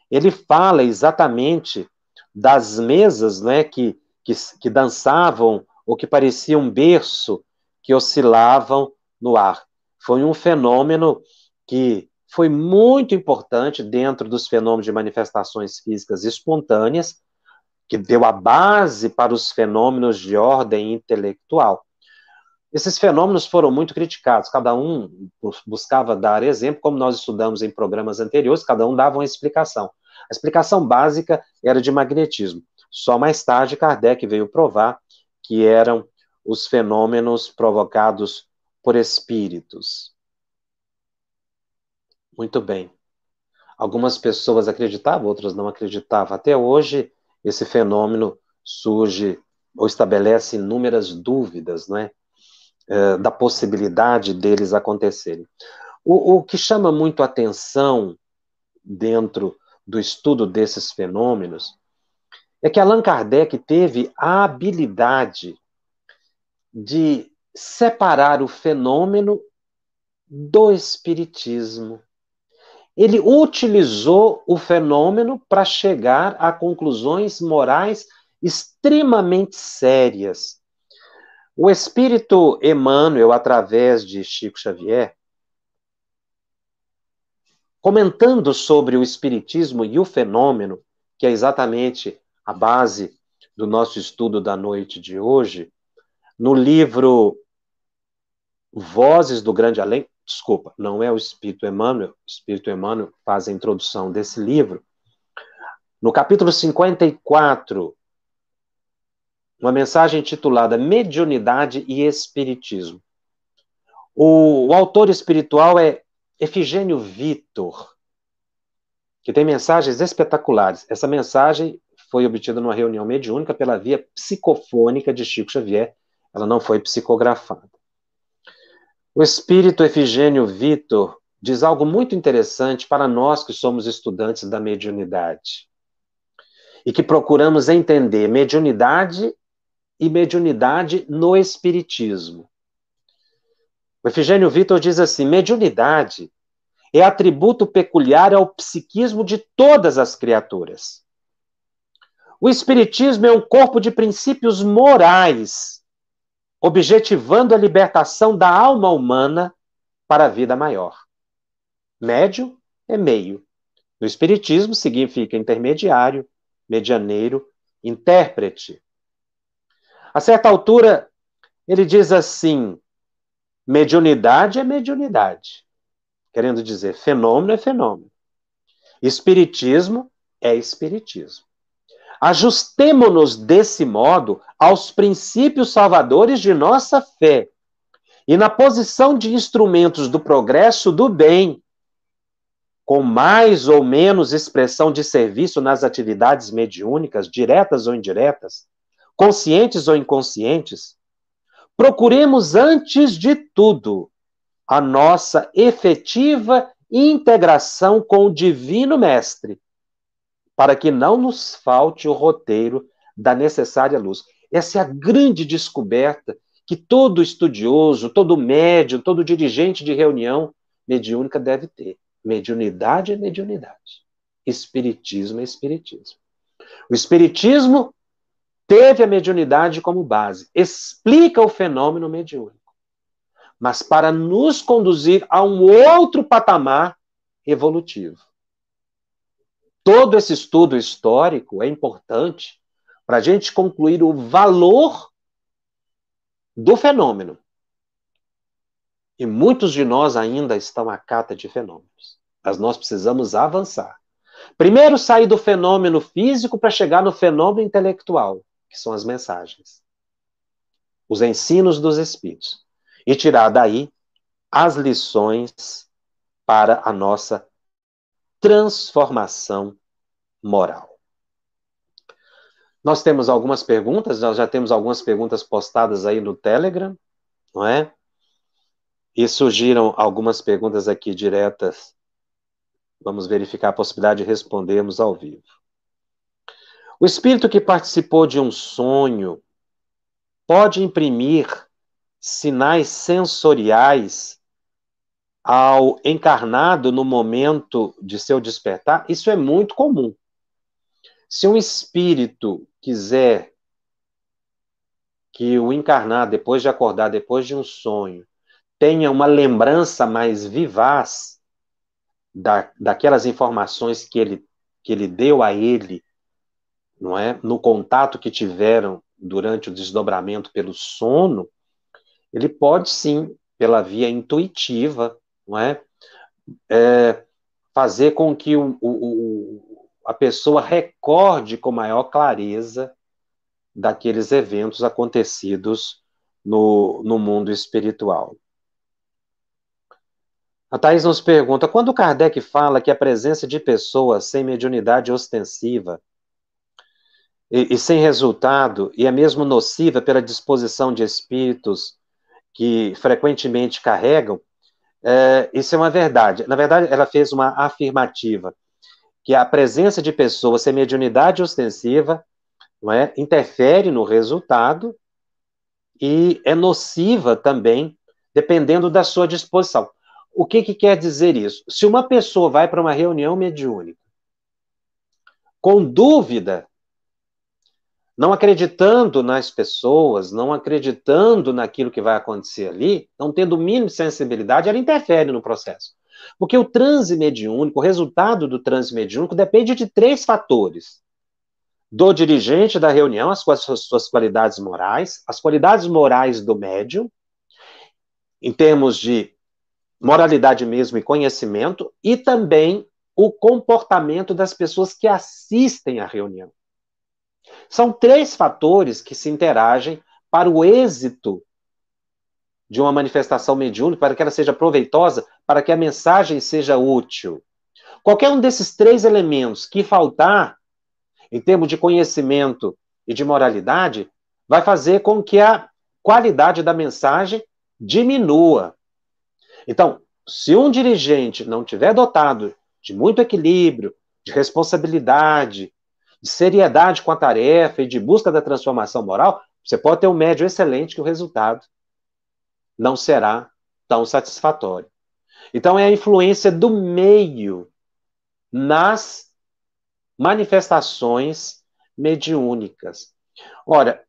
ele fala exatamente das mesas, né, que, que, que dançavam ou que pareciam um berço, que oscilavam no ar. Foi um fenômeno que foi muito importante dentro dos fenômenos de manifestações físicas espontâneas, que deu a base para os fenômenos de ordem intelectual. Esses fenômenos foram muito criticados, cada um buscava dar exemplo, como nós estudamos em programas anteriores, cada um dava uma explicação. A explicação básica era de magnetismo. Só mais tarde Kardec veio provar que eram os fenômenos provocados por espíritos. Muito bem. Algumas pessoas acreditavam, outras não acreditavam. Até hoje, esse fenômeno surge ou estabelece inúmeras dúvidas né, da possibilidade deles acontecerem. O, o que chama muito atenção dentro do estudo desses fenômenos, é que Allan Kardec teve a habilidade de separar o fenômeno do espiritismo. Ele utilizou o fenômeno para chegar a conclusões morais extremamente sérias. O espírito Emmanuel, através de Chico Xavier, comentando sobre o Espiritismo e o fenômeno, que é exatamente a base do nosso estudo da noite de hoje, no livro Vozes do Grande Além, desculpa, não é o Espírito Emmanuel, o Espírito Emmanuel faz a introdução desse livro. No capítulo 54, uma mensagem intitulada Mediunidade e Espiritismo. O, o autor espiritual é Efigênio Vitor, que tem mensagens espetaculares. Essa mensagem foi obtida numa reunião mediúnica pela via psicofônica de Chico Xavier, ela não foi psicografada. O espírito Efigênio Vitor diz algo muito interessante para nós que somos estudantes da mediunidade e que procuramos entender mediunidade e mediunidade no espiritismo. O Efigênio Vitor diz assim: mediunidade é atributo peculiar ao psiquismo de todas as criaturas. O Espiritismo é um corpo de princípios morais, objetivando a libertação da alma humana para a vida maior. Médio é meio. No Espiritismo significa intermediário, medianeiro, intérprete. A certa altura, ele diz assim: Mediunidade é mediunidade. Querendo dizer, fenômeno é fenômeno. Espiritismo é espiritismo. Ajustemo-nos desse modo aos princípios salvadores de nossa fé e na posição de instrumentos do progresso do bem, com mais ou menos expressão de serviço nas atividades mediúnicas, diretas ou indiretas, conscientes ou inconscientes, Procuremos, antes de tudo, a nossa efetiva integração com o Divino Mestre, para que não nos falte o roteiro da necessária luz. Essa é a grande descoberta que todo estudioso, todo médium, todo dirigente de reunião mediúnica deve ter. Mediunidade é mediunidade. Espiritismo é espiritismo. O espiritismo teve a mediunidade como base, explica o fenômeno mediúnico, mas para nos conduzir a um outro patamar evolutivo. Todo esse estudo histórico é importante para a gente concluir o valor do fenômeno. E muitos de nós ainda estão à cata de fenômenos, mas nós precisamos avançar. Primeiro, sair do fenômeno físico para chegar no fenômeno intelectual que são as mensagens, os ensinos dos Espíritos, e tirar daí as lições para a nossa transformação moral. Nós temos algumas perguntas, nós já temos algumas perguntas postadas aí no Telegram, não é? E surgiram algumas perguntas aqui diretas. Vamos verificar a possibilidade de respondermos ao vivo. O espírito que participou de um sonho pode imprimir sinais sensoriais ao encarnado no momento de seu despertar, isso é muito comum. Se um espírito quiser que o encarnado, depois de acordar, depois de um sonho, tenha uma lembrança mais vivaz da, daquelas informações que ele, que ele deu a ele não é? No contato que tiveram durante o desdobramento pelo sono, ele pode sim, pela via intuitiva, não é? é fazer com que o, o, a pessoa recorde com maior clareza daqueles eventos acontecidos no, no mundo espiritual. A Thais nos pergunta: quando Kardec fala que a presença de pessoas sem mediunidade ostensiva e, e sem resultado, e é mesmo nociva pela disposição de espíritos que frequentemente carregam, é, isso é uma verdade. Na verdade, ela fez uma afirmativa que a presença de pessoas sem mediunidade ostensiva não é, interfere no resultado e é nociva também, dependendo da sua disposição. O que, que quer dizer isso? Se uma pessoa vai para uma reunião mediúnica com dúvida não acreditando nas pessoas, não acreditando naquilo que vai acontecer ali, não tendo o mínimo de sensibilidade, ela interfere no processo. Porque o transe mediúnico, o resultado do transe mediúnico depende de três fatores. Do dirigente da reunião, as suas qualidades morais, as qualidades morais do médium, em termos de moralidade mesmo e conhecimento, e também o comportamento das pessoas que assistem à reunião. São três fatores que se interagem para o êxito de uma manifestação mediúnica, para que ela seja proveitosa, para que a mensagem seja útil. Qualquer um desses três elementos que faltar, em termos de conhecimento e de moralidade, vai fazer com que a qualidade da mensagem diminua. Então, se um dirigente não tiver dotado de muito equilíbrio, de responsabilidade, de seriedade com a tarefa e de busca da transformação moral, você pode ter um médio excelente que o resultado não será tão satisfatório. Então, é a influência do meio nas manifestações mediúnicas. Ora,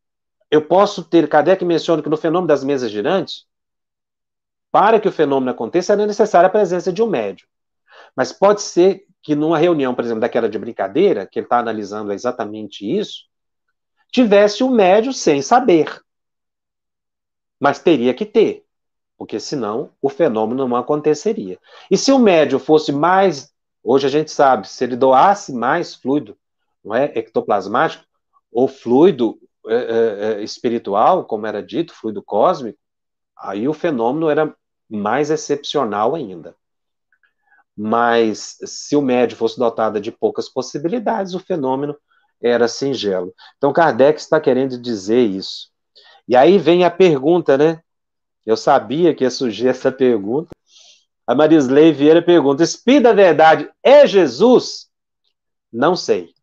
eu posso ter, Cadê que menciona que no fenômeno das mesas girantes, para que o fenômeno aconteça, era é necessária a presença de um médium. Mas pode ser que numa reunião, por exemplo, daquela de brincadeira, que ele está analisando exatamente isso, tivesse o um médio sem saber. Mas teria que ter, porque senão o fenômeno não aconteceria. E se o médio fosse mais, hoje a gente sabe, se ele doasse mais fluido, não é, ectoplasmático, ou fluido é, é, é espiritual, como era dito, fluido cósmico, aí o fenômeno era mais excepcional ainda. Mas se o médio fosse dotado de poucas possibilidades, o fenômeno era singelo. Então Kardec está querendo dizer isso. E aí vem a pergunta, né? Eu sabia que ia surgir essa pergunta. A Marisley Vieira pergunta: Espírito da Verdade é Jesus? Não sei.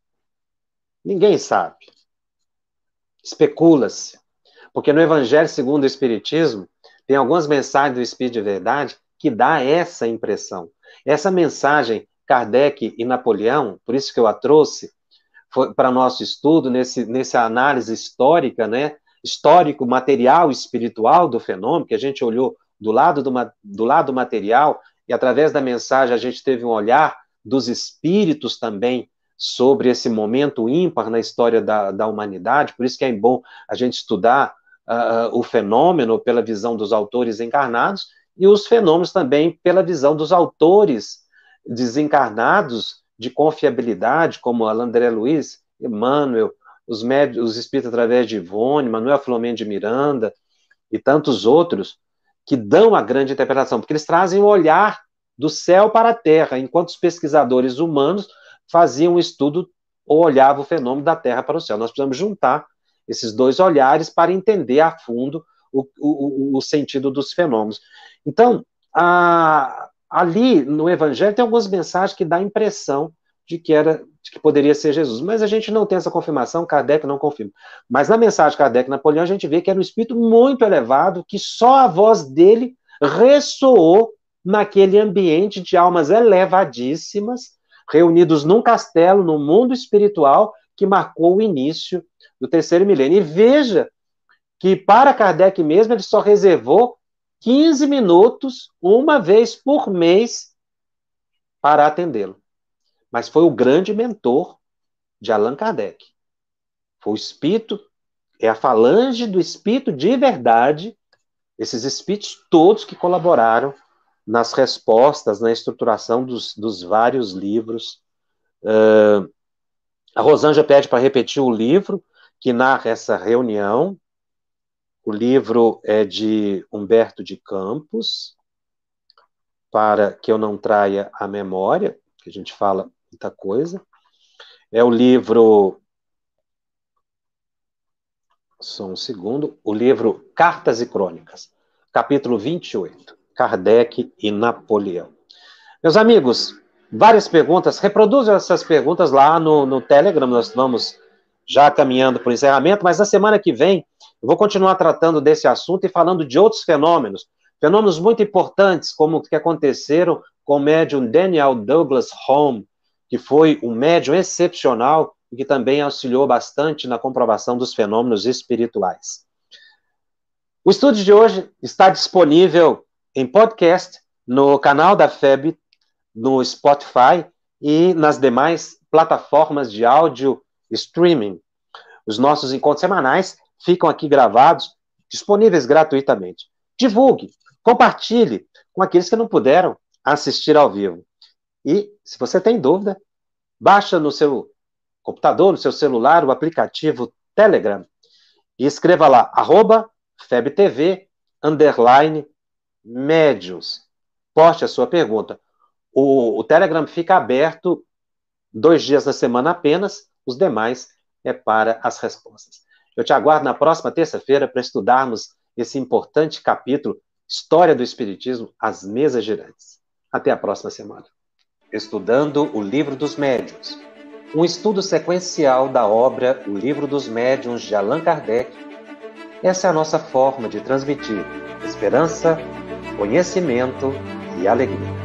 Ninguém sabe. Especula-se. Porque no Evangelho segundo o Espiritismo, tem algumas mensagens do Espírito de Verdade que dá essa impressão. Essa mensagem, Kardec e Napoleão, por isso que eu a trouxe para nosso estudo, nesse, nessa análise histórica, né? histórico, material, espiritual do fenômeno, que a gente olhou do lado, do, do lado material, e através da mensagem a gente teve um olhar dos espíritos também sobre esse momento ímpar na história da, da humanidade, por isso que é bom a gente estudar uh, o fenômeno pela visão dos autores encarnados, e os fenômenos também pela visão dos autores desencarnados de confiabilidade, como André Luiz, Emmanuel, os, médios, os espíritos através de Ivone, Manuel Filomeno de Miranda e tantos outros, que dão a grande interpretação, porque eles trazem o olhar do céu para a terra, enquanto os pesquisadores humanos faziam o estudo ou olhavam o fenômeno da terra para o céu. Nós precisamos juntar esses dois olhares para entender a fundo o, o, o sentido dos fenômenos. Então, a, ali no Evangelho tem algumas mensagens que dá a impressão de que era de que poderia ser Jesus, mas a gente não tem essa confirmação, Kardec não confirma. Mas na mensagem de Kardec Napoleão a gente vê que era um espírito muito elevado, que só a voz dele ressoou naquele ambiente de almas elevadíssimas, reunidos num castelo no mundo espiritual que marcou o início do terceiro milênio. E veja que para Kardec mesmo ele só reservou 15 minutos uma vez por mês para atendê-lo. Mas foi o grande mentor de Allan Kardec. Foi o espírito, é a falange do espírito de verdade, esses espíritos todos que colaboraram nas respostas, na estruturação dos, dos vários livros. Uh, a Rosângela pede para repetir o livro que narra essa reunião o livro é de Humberto de Campos, para que eu não traia a memória, que a gente fala muita coisa. É o livro. Só um segundo. O livro Cartas e Crônicas, capítulo 28. Kardec e Napoleão. Meus amigos, várias perguntas. Reproduzam essas perguntas lá no, no Telegram. Nós vamos já caminhando para o encerramento, mas na semana que vem eu vou continuar tratando desse assunto e falando de outros fenômenos, fenômenos muito importantes, como o que aconteceram com o médium Daniel Douglas Home, que foi um médium excepcional e que também auxiliou bastante na comprovação dos fenômenos espirituais. O estudo de hoje está disponível em podcast no canal da FEB, no Spotify e nas demais plataformas de áudio streaming. Os nossos encontros semanais ficam aqui gravados, disponíveis gratuitamente. Divulgue, compartilhe com aqueles que não puderam assistir ao vivo. E, se você tem dúvida, baixa no seu computador, no seu celular, o aplicativo Telegram e escreva lá, arroba FebTV, underline, médios. Poste a sua pergunta. O, o Telegram fica aberto dois dias da semana apenas, os demais é para as respostas. Eu te aguardo na próxima terça-feira para estudarmos esse importante capítulo História do Espiritismo, as mesas girantes. Até a próxima semana. Estudando o Livro dos Médiuns. Um estudo sequencial da obra O Livro dos Médiuns de Allan Kardec. Essa é a nossa forma de transmitir esperança, conhecimento e alegria.